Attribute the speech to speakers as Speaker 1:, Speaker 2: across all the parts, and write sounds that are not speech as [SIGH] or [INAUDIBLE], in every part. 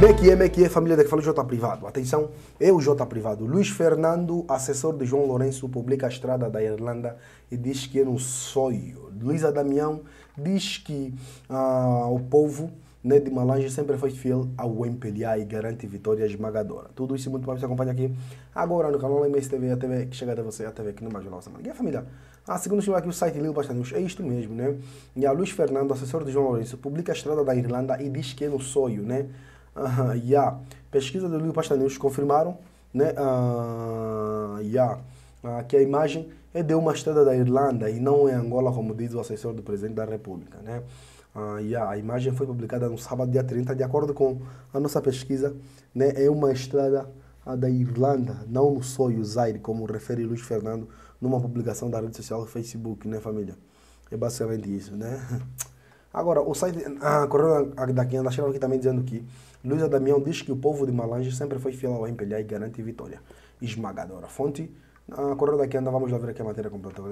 Speaker 1: Mequie, Mequie, família da que fala J Privado. Atenção, eu, J Privado. Luiz Fernando, assessor de João Lourenço, publica a estrada da Irlanda e diz que é um sonho. Luísa Damião diz que ah, o povo né, de Malange sempre foi fiel ao MPLA e garante vitória esmagadora. Tudo isso muito mais você acompanha aqui agora no canal MS TV, a TV que chega até você, a TV que não mais nossa semana. E a família? A ah, segunda chegou aqui o site Lilo é isto mesmo, né? E a Luiz Fernando, assessor de João Lourenço, publica a estrada da Irlanda e diz que é um sonho, né? Uh, yeah. Pesquisa do Liga Pastanews confirmaram né, uh, yeah, uh, que a imagem é de uma estrada da Irlanda e não é Angola, como diz o assessor do presidente da República. Né? Uh, yeah, a imagem foi publicada no sábado, dia 30, de acordo com a nossa pesquisa, né, é uma estrada da Irlanda, não no Soyuz Zaire, como refere Luiz Fernando numa publicação da rede social do Facebook, né, família? É basicamente isso, né? [LAUGHS] Agora, o site ah, coroa da Quinhanda chegou aqui também dizendo que Luísa Damião diz que o povo de Malange sempre foi fiel ao MPLA e garante vitória. Esmagadora. Fonte a coroa daqui anda, vamos lá ver aqui a matéria completa.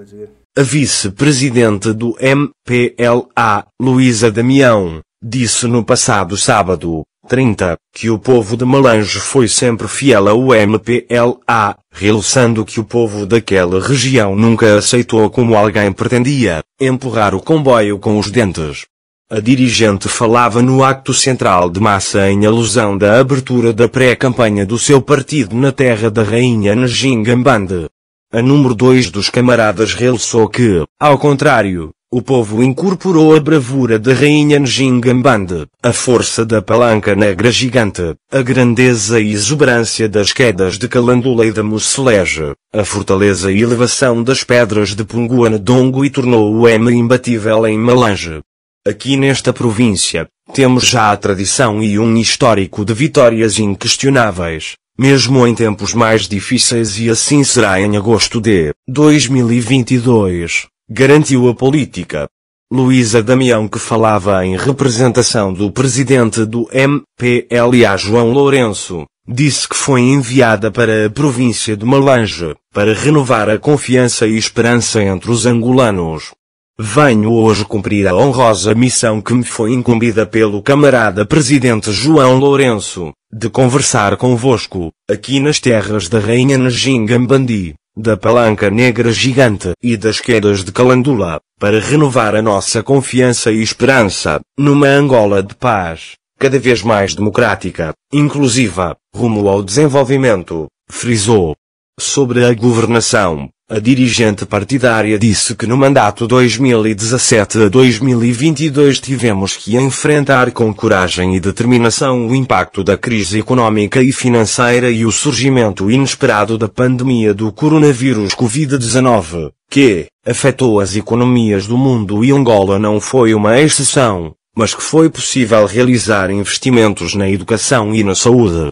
Speaker 2: A vice-presidente do MPLA, Luísa Damião, disse no passado sábado 30, que o povo de Malange foi sempre fiel ao MPLA, realçando que o povo daquela região nunca aceitou como alguém pretendia, empurrar o comboio com os dentes. A dirigente falava no acto central de massa em alusão da abertura da pré-campanha do seu partido na terra da rainha Njingambande. A número 2 dos camaradas realçou que, ao contrário, o povo incorporou a bravura da rainha Njingambande, a força da palanca negra gigante, a grandeza e exuberância das quedas de Calandula e da Muceleja, a fortaleza e elevação das pedras de Dongo e tornou o M imbatível em Malange. Aqui nesta província, temos já a tradição e um histórico de vitórias inquestionáveis, mesmo em tempos mais difíceis e assim será em agosto de 2022. Garantiu a política. Luísa Damião que falava em representação do presidente do MPLA João Lourenço, disse que foi enviada para a província de Malange, para renovar a confiança e esperança entre os angolanos. Venho hoje cumprir a honrosa missão que me foi incumbida pelo camarada presidente João Lourenço, de conversar convosco, aqui nas terras da rainha Najingambandi, da palanca negra gigante e das quedas de calandula, para renovar a nossa confiança e esperança, numa Angola de paz, cada vez mais democrática, inclusiva, rumo ao desenvolvimento, frisou. Sobre a governação, a dirigente partidária disse que no mandato 2017 a 2022 tivemos que enfrentar com coragem e determinação o impacto da crise económica e financeira e o surgimento inesperado da pandemia do coronavírus Covid-19, que afetou as economias do mundo e Angola não foi uma exceção, mas que foi possível realizar investimentos na educação e na saúde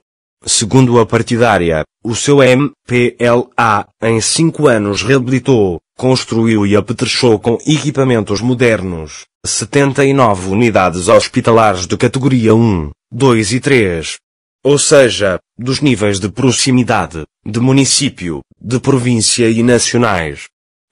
Speaker 2: Segundo a partidária, o seu MPLA, em cinco anos reabilitou, construiu e apetrechou com equipamentos modernos, 79 unidades hospitalares de categoria 1, 2 e 3. Ou seja, dos níveis de proximidade, de município, de província e nacionais.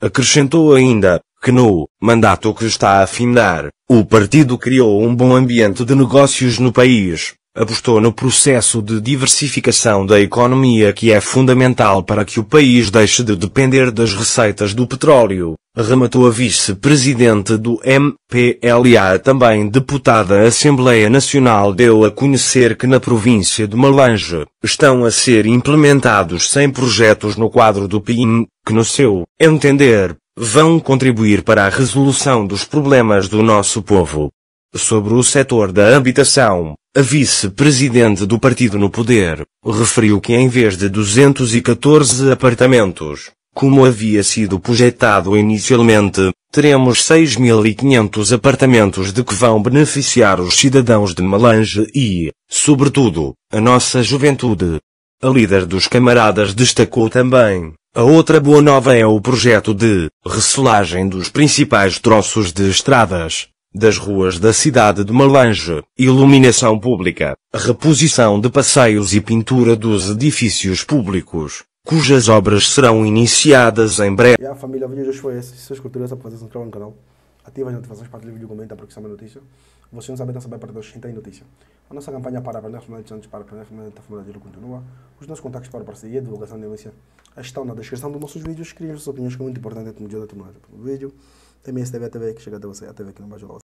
Speaker 2: Acrescentou ainda, que no mandato que está a findar, o partido criou um bom ambiente de negócios no país, apostou no processo de diversificação da economia que é fundamental para que o país deixe de depender das receitas do petróleo, rematou a vice-presidente do MPLA, também deputada à Assembleia Nacional, deu a conhecer que na província de Malange estão a ser implementados 100 projetos no quadro do PIN, que no seu entender vão contribuir para a resolução dos problemas do nosso povo. Sobre o setor da habitação, a vice-presidente do partido no poder referiu que em vez de 214 apartamentos, como havia sido projetado inicialmente, teremos 6.500 apartamentos de que vão beneficiar os cidadãos de Malange e, sobretudo, a nossa juventude. A líder dos camaradas destacou também, a outra boa nova é o projeto de recelagem dos principais troços de estradas, das ruas da cidade de Melange, iluminação pública, reposição de passeios e pintura dos edifícios públicos, cujas obras serão iniciadas em breve. E
Speaker 1: a família, vídeo hoje foi esse. Se vocês curtiram no canal, as notificações, o vídeo, porque notícia. Vocês não sabem, não sabem notícia. A nossa campanha para aprender a para aprender a continua. Os nossos contactos para parceria e divulgação de notícia estão na descrição dos nossos vídeos. suas opiniões, que é muito importante é